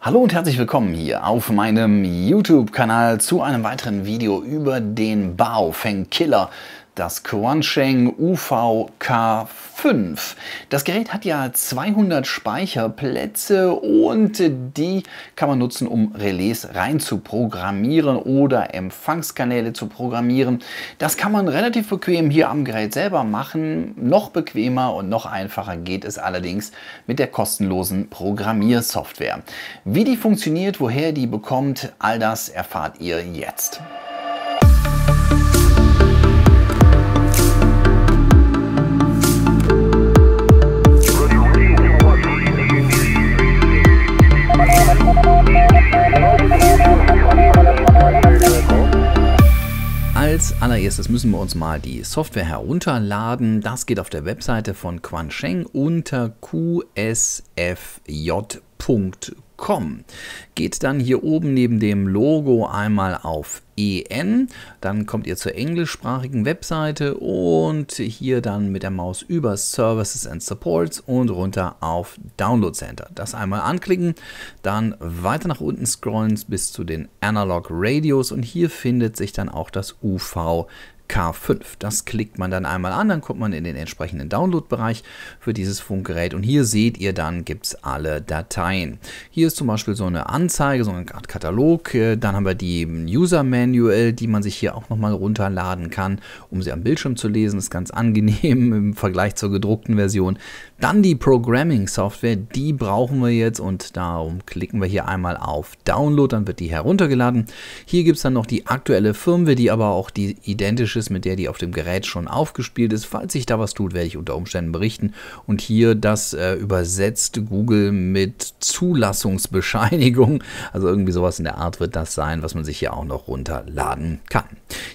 Hallo und herzlich willkommen hier auf meinem YouTube-Kanal zu einem weiteren Video über den Baofeng Killer das Quansheng UVK5. Das Gerät hat ja 200 Speicherplätze und die kann man nutzen, um Relais rein zu programmieren oder Empfangskanäle zu programmieren. Das kann man relativ bequem hier am Gerät selber machen. Noch bequemer und noch einfacher geht es allerdings mit der kostenlosen Programmiersoftware. Wie die funktioniert, woher die bekommt, all das erfahrt ihr jetzt. Als allererstes müssen wir uns mal die Software herunterladen. Das geht auf der Webseite von Quan Sheng unter qsfj.com www.en.com. Geht dann hier oben neben dem Logo einmal auf EN, dann kommt ihr zur englischsprachigen Webseite und hier dann mit der Maus über Services and Supports und runter auf Download Center. Das einmal anklicken, dann weiter nach unten scrollen bis zu den Analog Radios und hier findet sich dann auch das UV K5. Das klickt man dann einmal an, dann kommt man in den entsprechenden Download-Bereich für dieses Funkgerät und hier seht ihr dann gibt es alle Dateien. Hier ist zum Beispiel so eine Anzeige, so eine Art Katalog, äh, dann haben wir die User-Manual, die man sich hier auch nochmal runterladen kann, um sie am Bildschirm zu lesen, ist ganz angenehm im Vergleich zur gedruckten Version. Dann die Programming-Software, die brauchen wir jetzt und darum klicken wir hier einmal auf Download, dann wird die heruntergeladen. Hier gibt es dann noch die aktuelle Firmware, die aber auch die identische ist, mit der die auf dem Gerät schon aufgespielt ist. Falls sich da was tut, werde ich unter Umständen berichten. Und hier das äh, übersetzte Google mit Zulassungsbescheinigung. Also irgendwie sowas in der Art wird das sein, was man sich hier auch noch runterladen kann.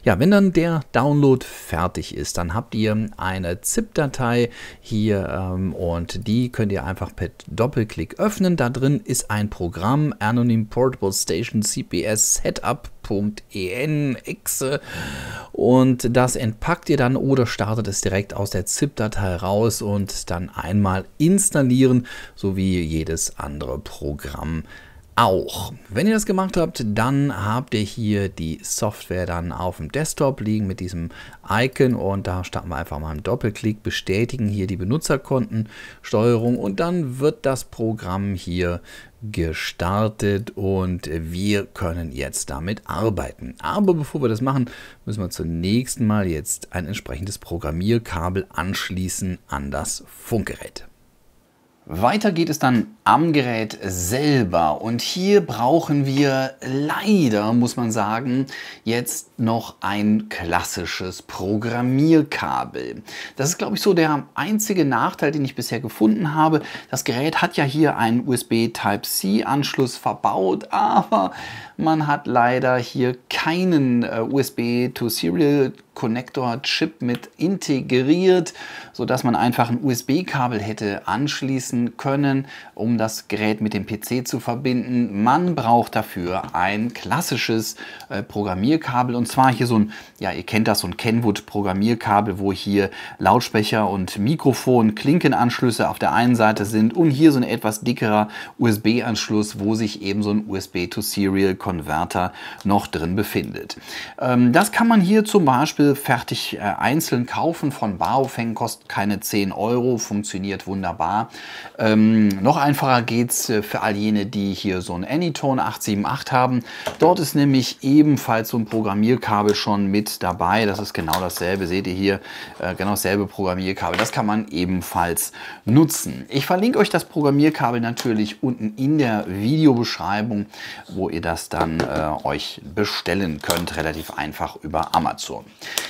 Ja, wenn dann der Download fertig ist, dann habt ihr eine ZIP-Datei hier ähm, und die könnt ihr einfach per Doppelklick öffnen. Da drin ist ein Programm Anonym Portable Station CPS Setup zip.en exe und das entpackt ihr dann oder startet es direkt aus der ZIP-Datei raus und dann einmal installieren, so wie jedes andere Programm auch. Wenn ihr das gemacht habt, dann habt ihr hier die Software dann auf dem Desktop liegen mit diesem Icon und da starten wir einfach mal einen Doppelklick, bestätigen hier die Benutzerkontensteuerung und dann wird das Programm hier gestartet und wir können jetzt damit arbeiten. Aber bevor wir das machen, müssen wir zunächst mal jetzt ein entsprechendes Programmierkabel anschließen an das Funkgerät. Weiter geht es dann am Gerät selber und hier brauchen wir leider, muss man sagen, jetzt noch ein klassisches Programmierkabel. Das ist, glaube ich, so der einzige Nachteil, den ich bisher gefunden habe. Das Gerät hat ja hier einen USB Type-C-Anschluss verbaut, aber man hat leider hier keinen äh, USB-to-Serial kabel Connector-Chip mit integriert, sodass man einfach ein USB-Kabel hätte anschließen können, um das Gerät mit dem PC zu verbinden. Man braucht dafür ein klassisches äh, Programmierkabel und zwar hier so ein, ja ihr kennt das, so ein Kenwood-Programmierkabel, wo hier Lautsprecher und Mikrofon, Klinkenanschlüsse auf der einen Seite sind und hier so ein etwas dickerer USB-Anschluss, wo sich eben so ein USB-to-Serial-Converter noch drin befindet. Ähm, das kann man hier zum Beispiel Beispiel fertig äh, einzeln kaufen von Baofeng kostet keine 10 Euro, funktioniert wunderbar. Ähm, noch einfacher geht es äh, für all jene, die hier so ein Anytone 878 haben. Dort ist nämlich ebenfalls so ein Programmierkabel schon mit dabei. Das ist genau dasselbe, seht ihr hier, äh, genau dasselbe Programmierkabel. Das kann man ebenfalls nutzen. Ich verlinke euch das Programmierkabel natürlich unten in der Videobeschreibung, wo ihr das dann äh, euch bestellen könnt, relativ einfach über Amazon.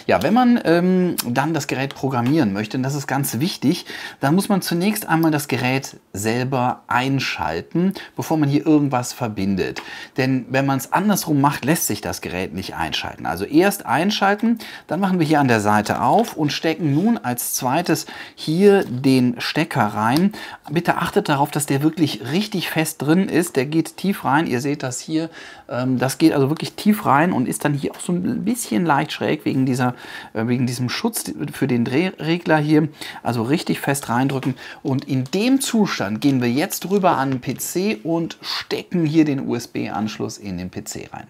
Ja, wenn man ähm, dann das Gerät programmieren möchte, und das ist ganz wichtig, dann muss man zunächst einmal das Gerät selber einschalten, bevor man hier irgendwas verbindet. Denn wenn man es andersrum macht, lässt sich das Gerät nicht einschalten. Also erst einschalten, dann machen wir hier an der Seite auf und stecken nun als zweites hier den Stecker rein. Bitte achtet darauf, dass der wirklich richtig fest drin ist. Der geht tief rein. Ihr seht das hier. Ähm, das geht also wirklich tief rein und ist dann hier auch so ein bisschen leicht schräg wegen dieser dieser, äh, wegen diesem Schutz für den Drehregler hier. Also richtig fest reindrücken. Und in dem Zustand gehen wir jetzt rüber an den PC und stecken hier den USB-Anschluss in den PC rein.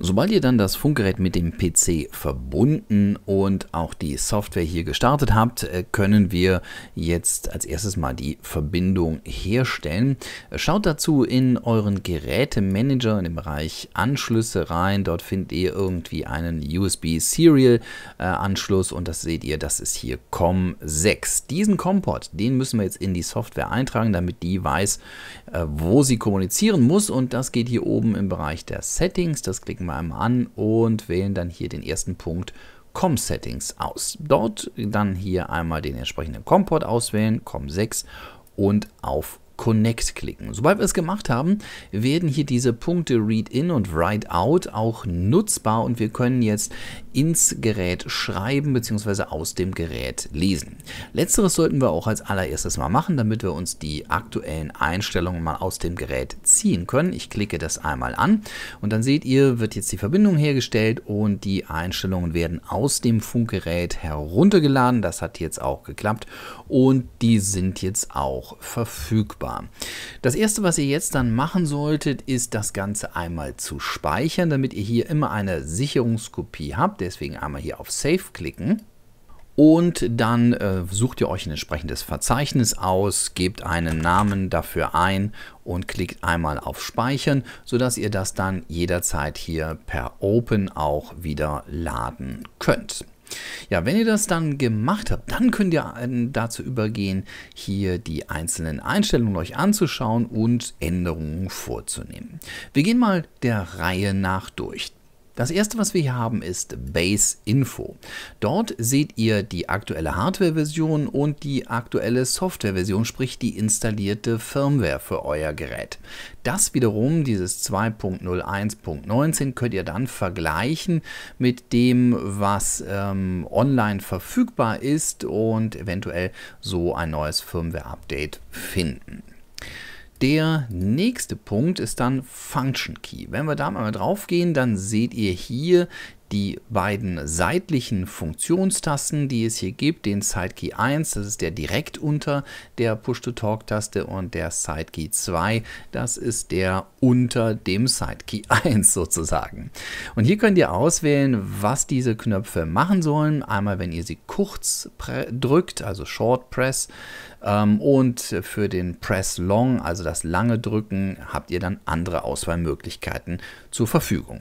Sobald ihr dann das Funkgerät mit dem PC verbunden und auch die Software hier gestartet habt, äh, können wir jetzt als erstes mal die Verbindung herstellen. Schaut dazu in euren Gerätemanager in den Bereich Anschlüsse rein. Dort findet ihr irgendwie einen USB Serial Anschluss und das seht ihr, das ist hier COM6. Diesen COM-Port, den müssen wir jetzt in die Software eintragen, damit die weiß, äh, wo sie kommunizieren muss und das geht hier oben im Bereich der Settings. Das klicken klicken wir einmal an und wählen dann hier den ersten Punkt COM Settings aus. Dort dann hier einmal den entsprechenden COM-Port auswählen, COM 6 und auf Connect klicken. Sobald wir es gemacht haben, werden hier diese Punkte Read In und Write Out auch nutzbar und wir können jetzt ins Gerät schreiben bzw. aus dem Gerät lesen. Letzteres sollten wir auch als allererstes mal machen, damit wir uns die aktuellen Einstellungen mal aus dem Gerät ziehen können. Ich klicke das einmal an und dann seht ihr, wird jetzt die Verbindung hergestellt und die Einstellungen werden aus dem Funkgerät heruntergeladen. Das hat jetzt auch geklappt und die sind jetzt auch verfügbar war. Das erste, was ihr jetzt dann machen solltet, ist das Ganze einmal zu speichern, damit ihr hier immer eine Sicherungskopie habt. Deswegen einmal hier auf Save klicken. Und dann äh, sucht ihr euch ein entsprechendes Verzeichnis aus, gebt einen Namen dafür ein und klickt einmal auf Speichern, sodass ihr das dann jederzeit hier per Open auch wieder laden könnt. Ja, wenn ihr das dann gemacht habt, dann könnt ihr ähm, dazu übergehen, hier die einzelnen Einstellungen euch anzuschauen und Änderungen vorzunehmen. Wir gehen mal der Reihe nach durch. Das erste, was wir hier haben, ist Base Info. Dort seht ihr die aktuelle Hardware-Version und die aktuelle Software-Version, sprich die installierte Firmware für euer Gerät. Das wiederum, dieses 2.01.19, könnt ihr dann vergleichen mit dem, was ähm, online verfügbar ist und eventuell so ein neues Firmware-Update finden. Der nächste Punkt ist dann Function Key. Wenn wir da mal drauf gehen, dann seht ihr hier die beiden seitlichen Funktionstasten, die es hier gibt, den Sidekey 1, das ist der direkt unter der Push-to-Talk-Taste und der Sidekey 2, das ist der unter dem Sidekey 1 sozusagen. Und hier könnt ihr auswählen, was diese Knöpfe machen sollen. Einmal, wenn ihr sie kurz drückt, also Short Press, ähm, und für den Press Long, also das lange Drücken, habt ihr dann andere Auswahlmöglichkeiten zur Verfügung.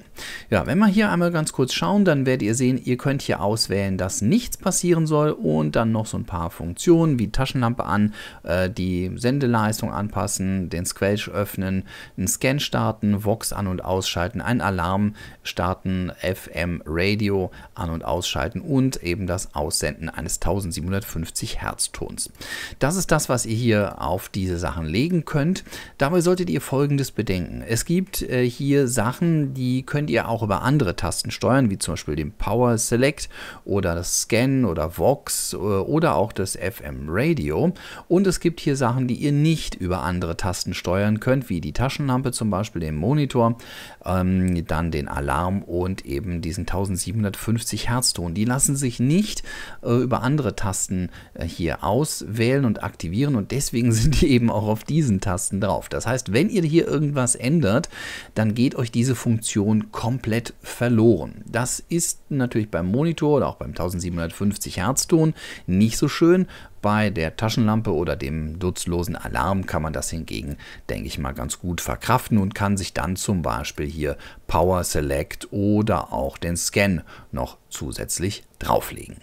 Ja, wenn man hier einmal ganz kurz schauen, schauen, dann werdet ihr sehen, ihr könnt hier auswählen, dass nichts passieren soll und dann noch so ein paar Funktionen wie Taschenlampe an, äh, die Sendeleistung anpassen, den Squelch öffnen, einen Scan starten, Vox an- und ausschalten, einen Alarm starten, FM Radio an- und ausschalten und eben das Aussenden eines 1750 Hertz Tons. Das ist das, was ihr hier auf diese Sachen legen könnt. Dabei solltet ihr folgendes bedenken. Es gibt äh, hier Sachen, die könnt ihr auch über andere Tasten steuern, wie wie zum Beispiel den Power Select oder das Scan oder Vox äh, oder auch das FM Radio. Und es gibt hier Sachen, die ihr nicht über andere Tasten steuern könnt, wie die Taschenlampe zum Beispiel, den Monitor, ähm, dann den Alarm und eben diesen 1750 Hertz Ton. Die lassen sich nicht äh, über andere Tasten äh, hier auswählen und aktivieren und deswegen sind die eben auch auf diesen Tasten drauf. Das heißt, wenn ihr hier irgendwas ändert, dann geht euch diese Funktion komplett verloren. Das ist natürlich beim Monitor oder auch beim 1750 Hertz Ton nicht so schön. Bei der Taschenlampe oder dem dutzlosen Alarm kann man das hingegen, denke ich mal, ganz gut verkraften und kann sich dann zum Beispiel hier Power Select oder auch den Scan noch zusätzlich drauflegen.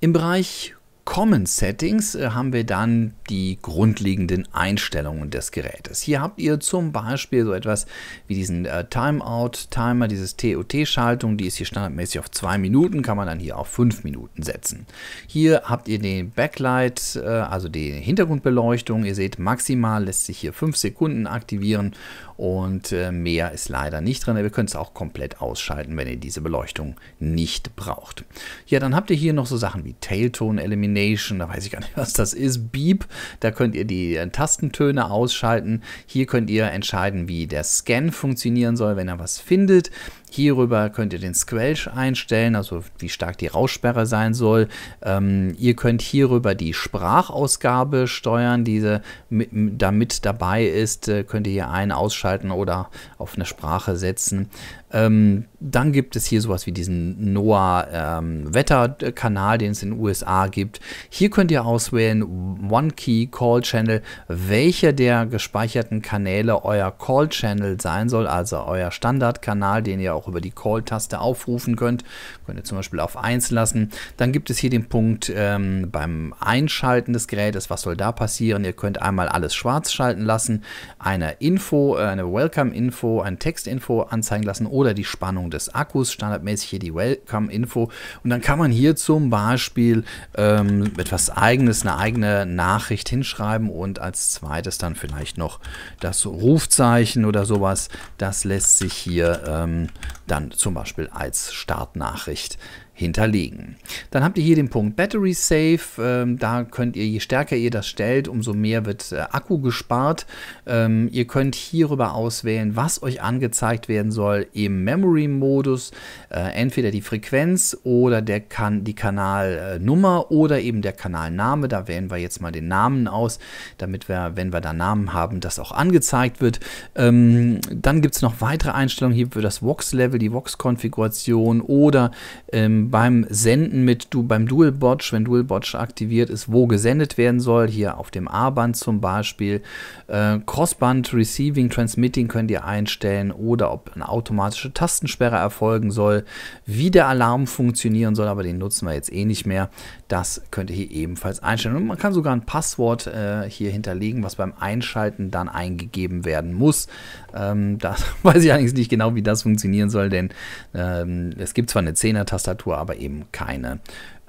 Im Bereich Common Settings äh, haben wir dann die grundlegenden Einstellungen des Gerätes. Hier habt ihr zum Beispiel so etwas wie diesen äh, Timeout-Timer, dieses TOT-Schaltung, die ist hier standardmäßig auf 2 Minuten, kann man dann hier auf 5 Minuten setzen. Hier habt ihr den Backlight, äh, also die Hintergrundbeleuchtung. Ihr seht, maximal lässt sich hier 5 Sekunden aktivieren und äh, mehr ist leider nicht drin. Ihr könnt es auch komplett ausschalten, wenn ihr diese Beleuchtung nicht braucht. Ja, dann habt ihr hier noch so Sachen wie Tailtone-Elemente Combination, da weiß ich gar nicht, was das ist, Beep. Da könnt ihr die äh, Tastentöne ausschalten. Hier könnt ihr entscheiden, wie der Scan funktionieren soll, wenn er was findet. Hierüber könnt ihr den Squelch einstellen, also wie stark die Rauschsperre sein soll. Ähm, ihr könnt hierüber die Sprachausgabe steuern, diese damit dabei ist, äh, könnt ihr hier ein ausschalten oder auf eine Sprache setzen. Ähm, dann gibt es hier sowas wie diesen NOAA-Wetterkanal, ähm, den es in den USA gibt. Hier könnt ihr auswählen, One Key Call Channel, welcher der gespeicherten Kanäle euer Call Channel sein soll, also euer Standardkanal, den ihr auch über die Call-Taste aufrufen könnt. Könnt ihr zum Beispiel auf 1 lassen. Dann gibt es hier den Punkt ähm, beim Einschalten des Gerätes. Was soll da passieren? Ihr könnt einmal alles schwarz schalten lassen, eine Info, äh, eine Welcome-Info, ein Text-Info anzeigen lassen oder die Spannung des Akkus. Standardmäßig hier die Welcome-Info. Und dann kann man hier zum Beispiel ähm, etwas Eigenes, eine eigene Nachricht hinschreiben und als zweites dann vielleicht noch das Rufzeichen oder sowas. Das lässt sich hier ähm, dann zum Beispiel als Startnachricht hinterlegen. Dann habt ihr hier den Punkt Battery Safe. Ähm, da könnt ihr, je stärker ihr das stellt, umso mehr wird äh, Akku gespart. Ähm, ihr könnt hierüber auswählen, was euch angezeigt werden soll im Memory-Modus. Äh, entweder die Frequenz oder der kan die Kanalnummer oder eben der Kanalname. Da wählen wir jetzt mal den Namen aus, damit wir, wenn wir da Namen haben, das auch angezeigt wird. Ähm, dann gibt es noch weitere Einstellungen hier für das Vox-Level, die Vox-Konfiguration oder ähm, beim Senden mit du beim Dual Botch, wenn Dual Botch aktiviert ist, wo gesendet werden soll, hier auf dem A-Band zum Beispiel. Äh, Crossband Receiving, Transmitting könnt ihr einstellen oder ob eine automatische Tastensperre erfolgen soll, wie der Alarm funktionieren soll, aber den nutzen wir jetzt eh nicht mehr. Das könnt ihr hier ebenfalls einstellen. Und man kann sogar ein Passwort äh, hier hinterlegen, was beim Einschalten dann eingegeben werden muss. Ähm, das weiß ich eigentlich nicht genau, wie das funktionieren soll, denn ähm, es gibt zwar eine 10er-Tastatur, aber eben keine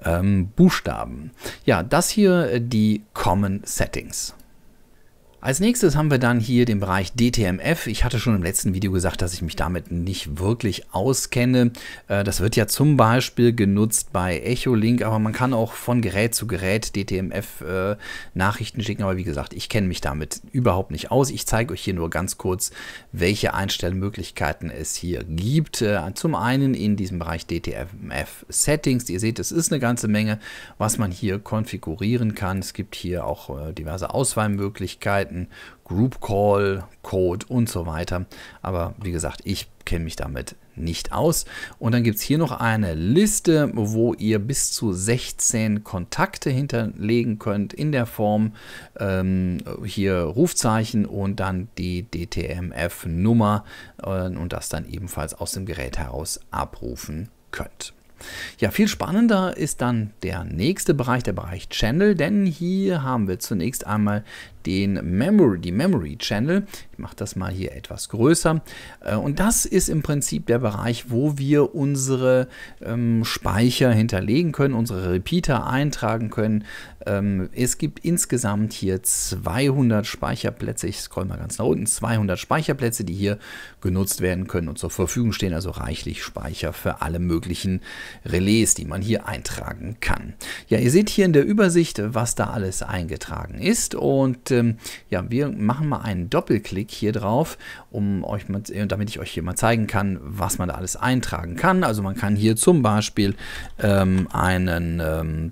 ähm, Buchstaben. Ja, das hier äh, die Common Settings. Als nächstes haben wir dann hier den Bereich DTMF. Ich hatte schon im letzten Video gesagt, dass ich mich damit nicht wirklich auskenne. Äh, das wird ja zum Beispiel genutzt bei Echolink, aber man kann auch von Gerät zu Gerät DTMF äh, Nachrichten schicken. Aber wie gesagt, ich kenne mich damit überhaupt nicht aus. Ich zeige euch hier nur ganz kurz, welche Einstellmöglichkeiten es hier gibt. Äh, zum einen in diesem Bereich DTMF Settings. Ihr seht, es ist eine ganze Menge, was man hier konfigurieren kann. Es gibt hier auch diverse Auswahlmöglichkeiten. Möglichkeiten, Group Call, Code und so weiter. Aber wie gesagt, ich kenne mich damit nicht aus. Und dann gibt es hier noch eine Liste, wo ihr bis zu 16 Kontakte hinterlegen könnt in der Form ähm, hier Rufzeichen und dann die DTMF-Nummer äh, und das dann ebenfalls aus dem Gerät heraus abrufen könnt. Ja, viel spannender ist dann der nächste Bereich, der Bereich Channel, denn hier haben wir zunächst einmal den Memory, die Memory Channel. Ich mache das mal hier etwas größer. Äh, und das ist im Prinzip der Bereich, wo wir unsere ähm, Speicher hinterlegen können, unsere Repeater eintragen können. Ähm, es gibt insgesamt hier 200 Speicherplätze. Ich scroll mal ganz nach unten. 200 Speicherplätze, die hier genutzt werden können und zur Verfügung stehen. Also reichlich Speicher für alle möglichen Relais, die man hier eintragen kann. Ja, ihr seht hier in der Übersicht, was da alles eingetragen ist und ähm, ja, wir machen mal einen Doppelklick hier drauf, um euch mal, äh, damit ich euch hier mal zeigen kann, was man da alles eintragen kann. Also man kann hier zum Beispiel ähm, einen ähm,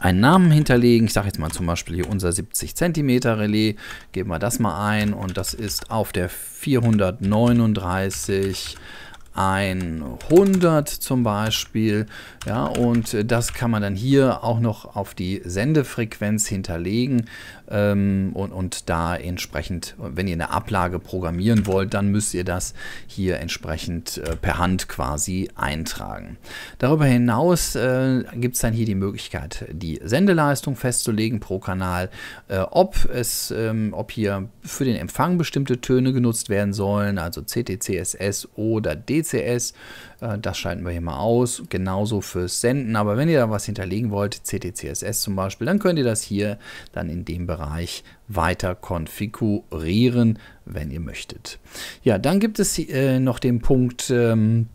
einen Namen hinterlegen. Ich sage jetzt mal zum Beispiel hier unser 70 cm Relais. Geben wir das mal ein und das ist auf der 439 100 zum Beispiel. Ja, und äh, das kann man dann hier auch noch auf die Sendefrequenz hinterlegen. Ähm, und, und da entsprechend, wenn ihr eine Ablage programmieren wollt, dann müsst ihr das hier entsprechend äh, per Hand quasi eintragen. Darüber hinaus äh, gibt es dann hier die Möglichkeit, die Sendeleistung festzulegen pro Kanal, äh, ob es, ähm, ob hier für den Empfang bestimmte Töne genutzt werden sollen, also CTCSS oder DCS äh, das schalten wir hier mal aus. Genauso fürs Senden. Aber wenn ihr da was hinterlegen wollt, CTCSS zum Beispiel, dann könnt ihr das hier dann in dem Bereich weiter konfigurieren, wenn ihr möchtet. Ja, dann gibt es äh, noch den Punkt. Ähm,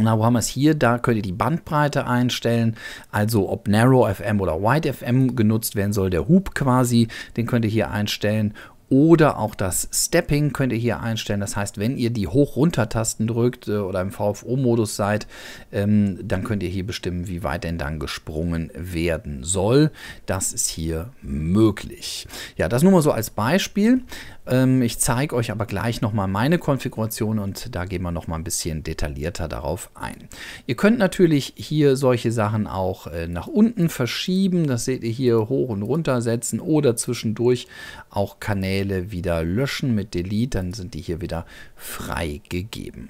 na, wo haben wir es hier? Da könnt ihr die Bandbreite einstellen, also ob Narrow FM oder Wide FM genutzt werden soll, der Hub quasi, den könnt ihr hier einstellen oder auch das Stepping könnt ihr hier einstellen. Das heißt, wenn ihr die Hoch-Runter-Tasten drückt äh, oder im VFO-Modus seid, ähm, dann könnt ihr hier bestimmen, wie weit denn dann gesprungen werden soll. Das ist hier möglich. Ja, das nur mal so als Beispiel. Ähm, ich zeige euch aber gleich nochmal meine Konfiguration und da gehen wir nochmal ein bisschen detaillierter darauf ein. Ihr könnt natürlich hier solche Sachen auch äh, nach unten verschieben. Das seht ihr hier hoch und runter setzen oder zwischendurch auch Kanäle wieder löschen mit Delete. Dann sind die hier wieder freigegeben.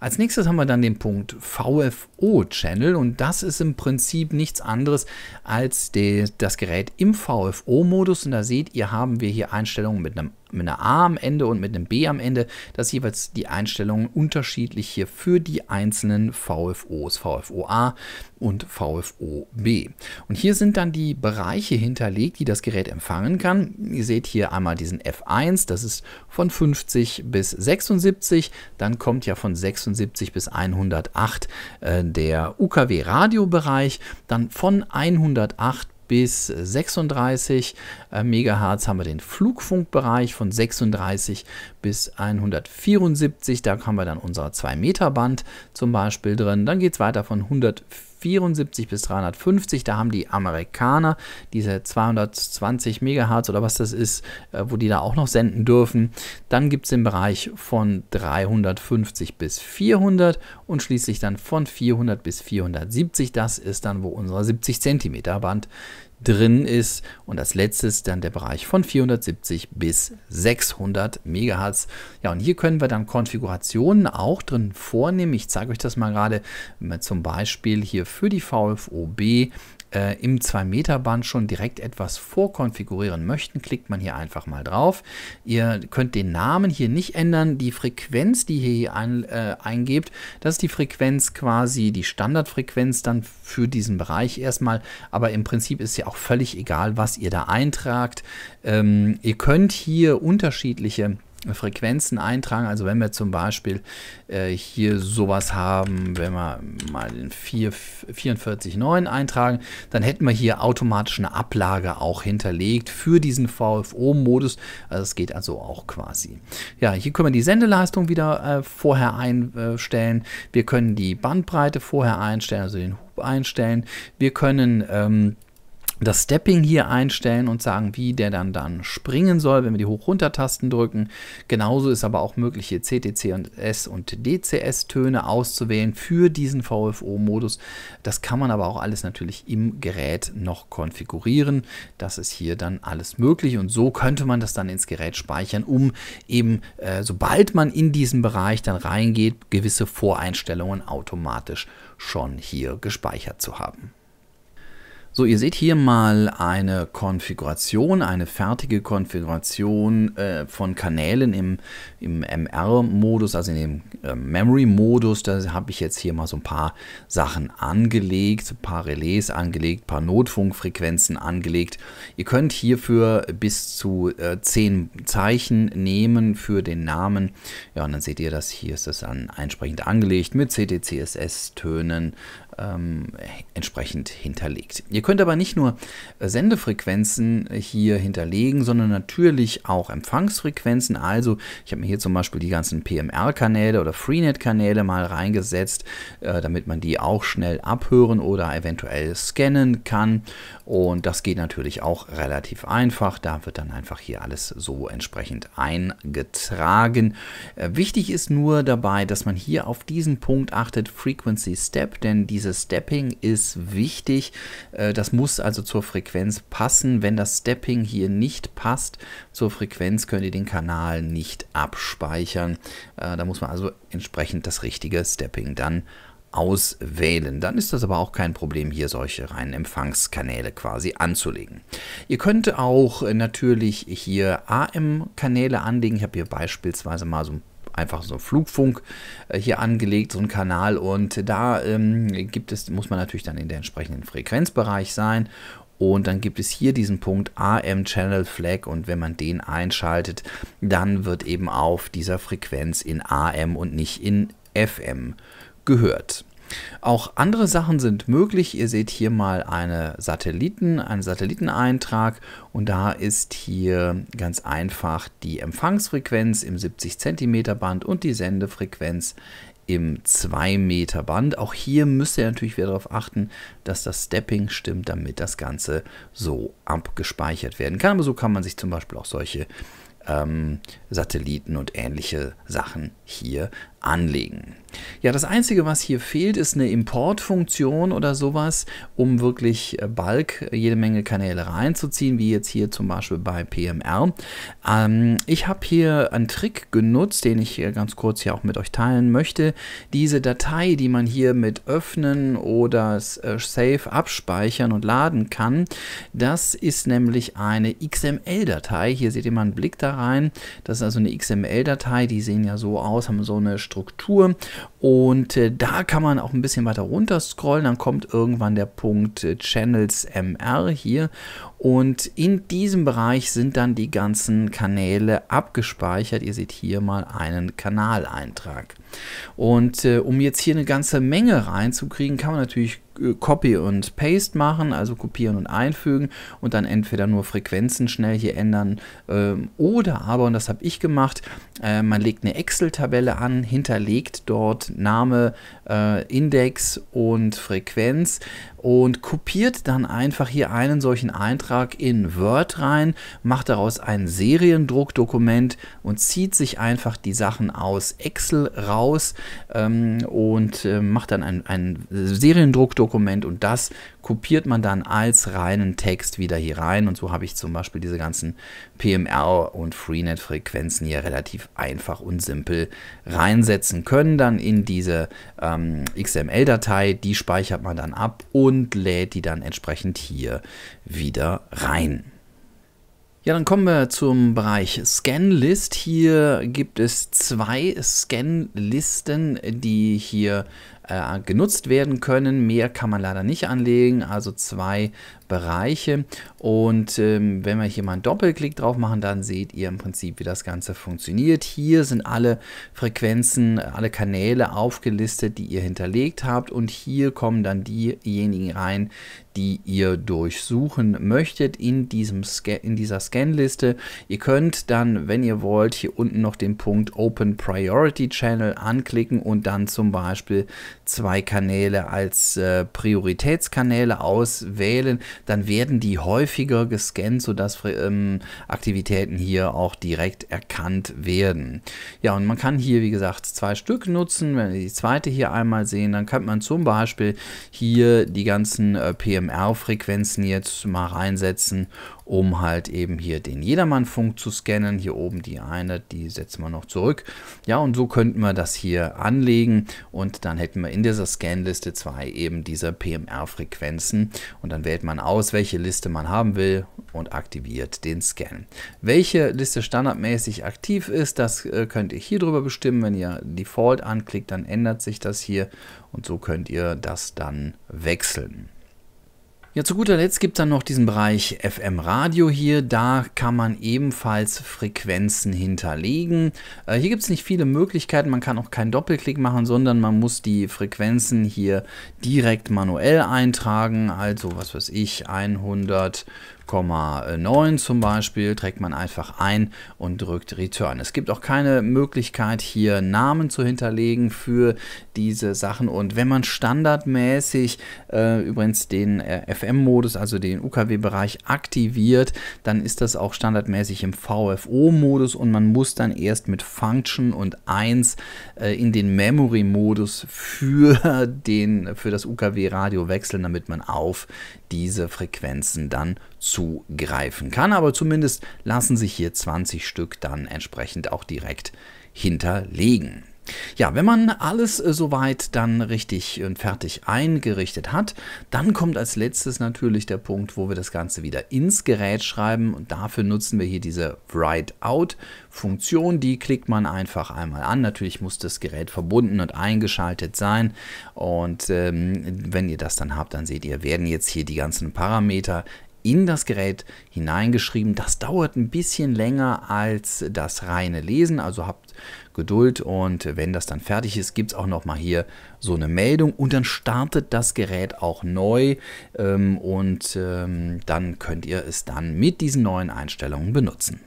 Als nächstes haben wir dann den Punkt VFO-Channel und das ist im Prinzip nichts anderes als die, das Gerät im VFO-Modus und da seht ihr, haben wir hier Einstellungen mit einem mit einer A am Ende und mit einem B am Ende, dass jeweils die Einstellungen unterschiedlich hier für die einzelnen VFOs, VFOA und VFOB. Und hier sind dann die Bereiche hinterlegt, die das Gerät empfangen kann. Ihr seht hier einmal diesen F1, das ist von 50 bis 76, dann kommt ja von 76 bis 108 äh, der UKW-Radiobereich, dann von 108 bis 36 äh, Megahertz haben wir den Flugfunkbereich von 36 bis 174. Da haben wir dann unser 2-Meter-Band zum Beispiel drin. Dann geht es weiter von 104 274 bis 350. Da haben die Amerikaner diese 220 Megahertz oder was das ist, äh, wo die da auch noch senden dürfen. Dann gibt es den Bereich von 350 bis 400 und schließlich dann von 400 bis 470. Das ist dann, wo unsere 70 Zentimeter Band drin ist. Und als letztes dann der Bereich von 470 bis 600 MHz. Ja, und hier können wir dann Konfigurationen auch drin vornehmen. Ich zeige euch das mal gerade, wenn wir zum Beispiel hier für die VFOB äh, im 2-Meter-Band schon direkt etwas vorkonfigurieren möchten, klickt man hier einfach mal drauf. Ihr könnt den Namen hier nicht ändern. Die Frequenz, die ihr hier ein, äh, eingebt, das ist die Frequenz quasi, die Standardfrequenz dann für diesen Bereich erstmal. Aber im Prinzip ist ja auch völlig egal, was ihr da eintragt. Ähm, ihr könnt hier unterschiedliche Frequenzen eintragen. Also wenn wir zum Beispiel äh, hier sowas haben, wenn wir mal den 44.9 eintragen, dann hätten wir hier automatisch eine Ablage auch hinterlegt für diesen VFO-Modus. Also es geht also auch quasi. Ja, hier können wir die Sendeleistung wieder äh, vorher einstellen. Wir können die Bandbreite vorher einstellen, also den Hub einstellen. Wir können... Ähm, das Stepping hier einstellen und sagen, wie der dann dann springen soll, wenn wir die Hoch-Runter-Tasten drücken. Genauso ist aber auch möglich, hier CTC und S und DCS-Töne auszuwählen für diesen VFO-Modus. Das kann man aber auch alles natürlich im Gerät noch konfigurieren. Das ist hier dann alles möglich und so könnte man das dann ins Gerät speichern, um eben, äh, sobald man in diesen Bereich dann reingeht, gewisse Voreinstellungen automatisch schon hier gespeichert zu haben. So, ihr seht hier mal eine Konfiguration, eine fertige Konfiguration äh, von Kanälen im, im MR-Modus, also in dem äh, Memory-Modus. Da habe ich jetzt hier mal so ein paar Sachen angelegt, ein paar Relais angelegt, ein paar Notfunkfrequenzen angelegt. Ihr könnt hierfür bis zu äh, 10 Zeichen nehmen für den Namen. Ja, und dann seht ihr dass hier ist das dann entsprechend angelegt mit CTCSS-Tönen, ähm, entsprechend hinterlegt. Ihr könnt aber nicht nur äh, Sendefrequenzen hier hinterlegen, sondern natürlich auch Empfangsfrequenzen. Also ich habe mir hier zum Beispiel die ganzen PMR-Kanäle oder Freenet-Kanäle mal reingesetzt, äh, damit man die auch schnell abhören oder eventuell scannen kann. Und das geht natürlich auch relativ einfach. Da wird dann einfach hier alles so entsprechend eingetragen. Äh, wichtig ist nur dabei, dass man hier auf diesen Punkt achtet, Frequency Step, denn die dieses Stepping ist wichtig. Äh, das muss also zur Frequenz passen. Wenn das Stepping hier nicht passt zur Frequenz, könnt ihr den Kanal nicht abspeichern. Äh, da muss man also entsprechend das richtige Stepping dann auswählen. Dann ist das aber auch kein Problem, hier solche reinen Empfangskanäle quasi anzulegen. Ihr könnt auch äh, natürlich hier AM-Kanäle anlegen. Ich habe hier beispielsweise mal so ein einfach so Flugfunk äh, hier angelegt, so ein Kanal. Und da ähm, gibt es, muss man natürlich dann in der entsprechenden Frequenzbereich sein. Und dann gibt es hier diesen Punkt AM Channel Flag und wenn man den einschaltet, dann wird eben auf dieser Frequenz in AM und nicht in FM gehört. Auch andere Sachen sind möglich. Ihr seht hier mal eine Satelliten, einen Satelliteneintrag und da ist hier ganz einfach die Empfangsfrequenz im 70 cm Band und die Sendefrequenz im 2 Meter Band. Auch hier müsst ihr natürlich wieder darauf achten, dass das Stepping stimmt, damit das Ganze so abgespeichert werden kann. Aber so kann man sich zum Beispiel auch solche ähm, Satelliten und ähnliche Sachen hier anlegen. Ja, das Einzige, was hier fehlt, ist eine Importfunktion oder sowas, um wirklich äh, Bulk äh, jede Menge Kanäle reinzuziehen, wie jetzt hier zum Beispiel bei PMR. Ähm, ich habe hier einen Trick genutzt, den ich äh, ganz kurz hier auch mit euch teilen möchte. Diese Datei, die man hier mit öffnen oder Save abspeichern und laden kann, das ist nämlich eine XML-Datei. Hier seht ihr mal einen Blick da rein. Das ist also eine XML-Datei, die sehen ja so aus, haben so eine Struktur. Und äh, da kann man auch ein bisschen weiter runter scrollen. Dann kommt irgendwann der Punkt äh, Channels MR hier. Und in diesem Bereich sind dann die ganzen Kanäle abgespeichert. Ihr seht hier mal einen Kanaleintrag. Und äh, um jetzt hier eine ganze Menge reinzukriegen, kann man natürlich Copy und Paste machen, also kopieren und einfügen und dann entweder nur Frequenzen schnell hier ändern ähm, oder aber, und das habe ich gemacht, äh, man legt eine Excel-Tabelle an, hinterlegt dort Name, äh, Index und Frequenz und kopiert dann einfach hier einen solchen Eintrag in Word rein, macht daraus ein Seriendruckdokument und zieht sich einfach die Sachen aus Excel raus ähm, und äh, macht dann ein, ein Seriendruckdokument und das kopiert man dann als reinen Text wieder hier rein und so habe ich zum Beispiel diese ganzen PMR und Freenet-Frequenzen hier relativ einfach und simpel reinsetzen können, dann in diese ähm, XML-Datei, die speichert man dann ab und und lädt die dann entsprechend hier wieder rein. Ja, dann kommen wir zum Bereich Scanlist. Hier gibt es zwei Scanlisten, die hier äh, genutzt werden können. Mehr kann man leider nicht anlegen, also zwei Bereiche. Und ähm, wenn wir hier mal einen Doppelklick drauf machen, dann seht ihr im Prinzip, wie das Ganze funktioniert. Hier sind alle Frequenzen, alle Kanäle aufgelistet, die ihr hinterlegt habt. Und hier kommen dann diejenigen rein, die ihr durchsuchen möchtet in, diesem Scan, in dieser Scanliste. Ihr könnt dann, wenn ihr wollt, hier unten noch den Punkt Open Priority Channel anklicken und dann zum Beispiel zwei Kanäle als äh, Prioritätskanäle auswählen, dann werden die häufiger gescannt, sodass ähm, Aktivitäten hier auch direkt erkannt werden. Ja, und man kann hier, wie gesagt, zwei Stück nutzen. Wenn wir die zweite hier einmal sehen, dann kann man zum Beispiel hier die ganzen äh, PMR-Frequenzen jetzt mal reinsetzen um halt eben hier den Jedermann-Funk zu scannen. Hier oben die eine, die setzen wir noch zurück. Ja, und so könnten wir das hier anlegen und dann hätten wir in dieser Scanliste zwei eben dieser PMR-Frequenzen und dann wählt man aus, welche Liste man haben will und aktiviert den Scan. Welche Liste standardmäßig aktiv ist, das äh, könnt ihr hier drüber bestimmen. Wenn ihr Default anklickt, dann ändert sich das hier und so könnt ihr das dann wechseln. Ja, zu guter Letzt gibt es dann noch diesen Bereich FM Radio hier. Da kann man ebenfalls Frequenzen hinterlegen. Äh, hier gibt es nicht viele Möglichkeiten. Man kann auch keinen Doppelklick machen, sondern man muss die Frequenzen hier direkt manuell eintragen. Also, was weiß ich, 100 5,9 zum Beispiel trägt man einfach ein und drückt Return. Es gibt auch keine Möglichkeit, hier Namen zu hinterlegen für diese Sachen. Und wenn man standardmäßig äh, übrigens den äh, FM-Modus, also den UKW-Bereich aktiviert, dann ist das auch standardmäßig im VFO-Modus und man muss dann erst mit Function und 1 äh, in den Memory-Modus für, den, für das UKW-Radio wechseln, damit man auf diese Frequenzen dann zugreifen kann. Aber zumindest lassen sich hier 20 Stück dann entsprechend auch direkt hinterlegen. Ja, wenn man alles äh, soweit dann richtig und fertig eingerichtet hat, dann kommt als letztes natürlich der Punkt, wo wir das Ganze wieder ins Gerät schreiben und dafür nutzen wir hier diese Write Out Funktion, die klickt man einfach einmal an. Natürlich muss das Gerät verbunden und eingeschaltet sein und ähm, wenn ihr das dann habt, dann seht ihr, werden jetzt hier die ganzen Parameter in das Gerät hineingeschrieben. Das dauert ein bisschen länger als das reine Lesen, also habt Geduld und wenn das dann fertig ist, gibt es auch nochmal hier so eine Meldung und dann startet das Gerät auch neu ähm, und ähm, dann könnt ihr es dann mit diesen neuen Einstellungen benutzen.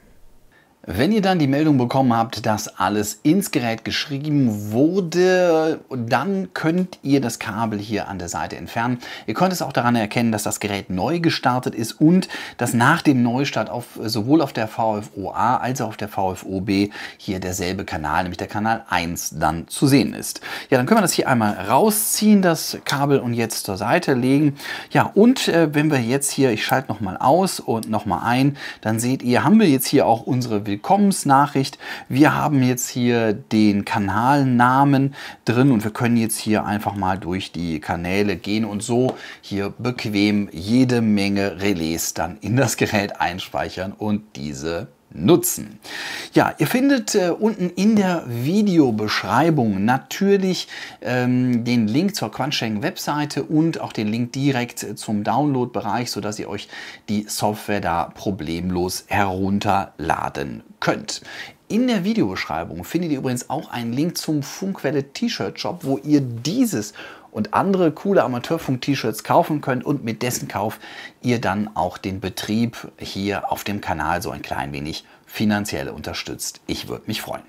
Wenn ihr dann die Meldung bekommen habt, dass alles ins Gerät geschrieben wurde, dann könnt ihr das Kabel hier an der Seite entfernen. Ihr könnt es auch daran erkennen, dass das Gerät neu gestartet ist und dass nach dem Neustart auf, sowohl auf der VFOA als auch auf der VFOB hier derselbe Kanal, nämlich der Kanal 1, dann zu sehen ist. Ja, dann können wir das hier einmal rausziehen, das Kabel und jetzt zur Seite legen. Ja, und äh, wenn wir jetzt hier, ich schalte nochmal aus und nochmal ein, dann seht ihr, haben wir jetzt hier auch unsere Willkommensnachricht. Wir haben jetzt hier den Kanalnamen drin und wir können jetzt hier einfach mal durch die Kanäle gehen und so hier bequem jede Menge Relais dann in das Gerät einspeichern und diese nutzen. Ja, ihr findet äh, unten in der Videobeschreibung natürlich ähm, den Link zur Quansheng Webseite und auch den Link direkt äh, zum Downloadbereich, sodass ihr euch die Software da problemlos herunterladen könnt. In der Videobeschreibung findet ihr übrigens auch einen Link zum Funkwelle T-Shirt Shop, wo ihr dieses und andere coole Amateurfunk-T-Shirts kaufen könnt und mit dessen Kauf ihr dann auch den Betrieb hier auf dem Kanal so ein klein wenig finanziell unterstützt. Ich würde mich freuen.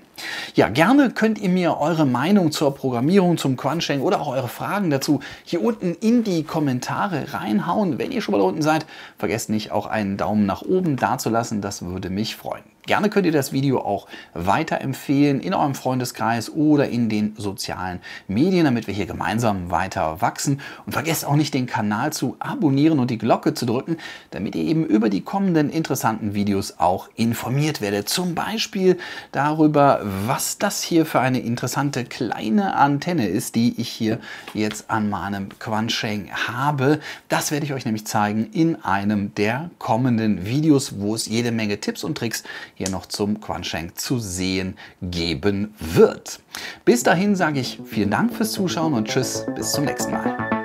Ja, gerne könnt ihr mir eure Meinung zur Programmierung, zum Crunching oder auch eure Fragen dazu hier unten in die Kommentare reinhauen. Wenn ihr schon mal da unten seid, vergesst nicht auch einen Daumen nach oben dazulassen. Das würde mich freuen. Gerne könnt ihr das Video auch weiterempfehlen in eurem Freundeskreis oder in den sozialen Medien, damit wir hier gemeinsam weiter wachsen. Und vergesst auch nicht, den Kanal zu abonnieren und die Glocke zu drücken, damit ihr eben über die kommenden interessanten Videos auch informiert werdet. Zum Beispiel darüber, was das hier für eine interessante kleine Antenne ist, die ich hier jetzt an meinem Quansheng habe. Das werde ich euch nämlich zeigen in einem der kommenden Videos, wo es jede Menge Tipps und Tricks hier noch zum Quanschenk zu sehen geben wird. Bis dahin sage ich vielen Dank fürs Zuschauen und tschüss, bis zum nächsten Mal.